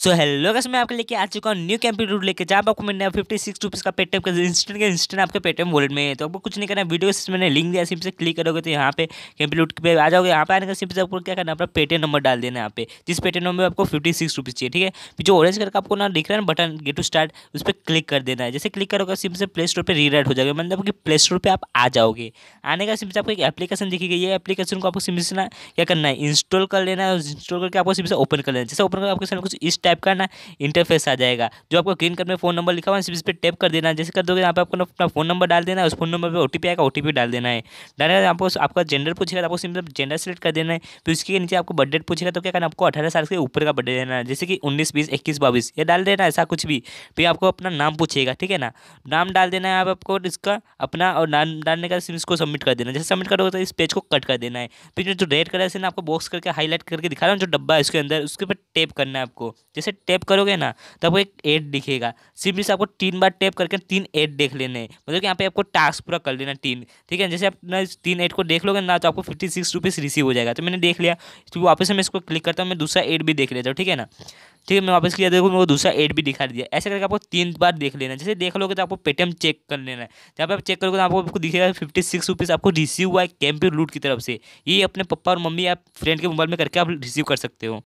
so hello कैसे मैं आपके लेके आ चुका हूँ न्यू कैंपिंग रूट लेके जहाँ आपको मैंने फिफ्टी सिक्स रुपीज़ का पेटीएम का इंस्टेंट का इंस्टेंट आपके पेटीएम वॉलेट में है तो आपको कुछ नहीं करना वीडियो से मैंने लिंक दिया सिम से क्लिक करोगे तो यहाँ पे कैंपिंग रूट पे आ जाओगे यहाँ पे आने का सिम से आपको क्या करना है अपना पेटीएम नंबर डाल देना यहाँ पे जिस पेटीएम नंबर आपको फिफ्टी सिक्स रुपीज़ चाहिए ठीक है जो ऑरेंज कलर का आपको ना दिख रहा है ना बटन गेट टू स्टार्ट उस पर क्लिक कर देना है जैसे क्लिक करोगे सिम से प्ले स्टोर पर रीराइट हो जाएगा मतलब कि प्ले स्टोर पर आप आ जाओगे आने का सिम से आपको एक एप्लीकेशन दिखेगी ये एप्लीकेशन को आपको सिम से ना क्या करना है इंस्टॉल कर लेना है इंस्टॉल करके आपको सिम से ओपन कर लेना है जैसे ओपन कर आपके सामने कुछ इस टाइप करना इंटरफेस आ जाएगा जो आपको ग्रीन कलर में फोन नंबर लिखा हुआ है इस पर टैप कर देना जैसे कर दोगे यहाँ पर आपको अपना फोन नंबर डाल देना है उस फोन नंबर पर ओ आएगा ओ डाल देना है डालने आपको आपका जेंडर पूछेगा तो आपको सिर्फ जेंडर सेलेक्ट कर देना है फिर उसके नीचे आपको बर्थडेट पूछेगा तो क्या करना आपको अठारह साल के ऊपर का बर्थडे देना है जैसे कि उन्नीस बीस इक्कीस बाईस ये डाल देना ऐसा कुछ भी फिर आपको अपना नाम पूछेगा ठीक है ना नाम डाल देना है आपको इसका अपना और नाम डालने का सिर्फ इसको सबमिट कर देना जैसे सबमिट करोगे तो इस पेज को कट कर देना है फिर जो रेड कलर से ना आपको बॉक्स करके हाईलाइट करके दिखा रहा हूँ जो डब्बा है उसके अंदर उसके ऊपर टैप करना है आपको जैसे टैप करोगे ना तो आपको एक एड दिखेगा सिंपली से आपको तीन बार टैप करके तीन एड देख लेने हैं मतलब कि यहाँ पे आपको टास्क पूरा कर लेना तीन ठीक है जैसे आप ना तीन एड को देख लोगे ना तो आपको फिफ्टी सिक्स रुपीज़ रिसीव हो जाएगा तो मैंने देख लिया तो वापस मैं इसको क्लिक करता हूँ मैं दूसरा एड भी देख लेता हूँ ठीक है ना ठीक है मैं वापस किया देखो मेरे को दूसरा एड भी दिखा दिया ऐसे करके आपको तीन बार देख लेना है जैसे देख लोगे तो आपको पेटीएम चेक कर लेना है जहाँ पे आप चेक करोगे तो आपको आपको दिखेगा फिफ्टी सिक्स रुपीज़ आपको रिसीव हुआ है कैंपियर लूट की तरफ से ये अपने पप्पा और मम्मी या फ्रेंड के मोबाइल में करके आप रिसीव कर सकते हो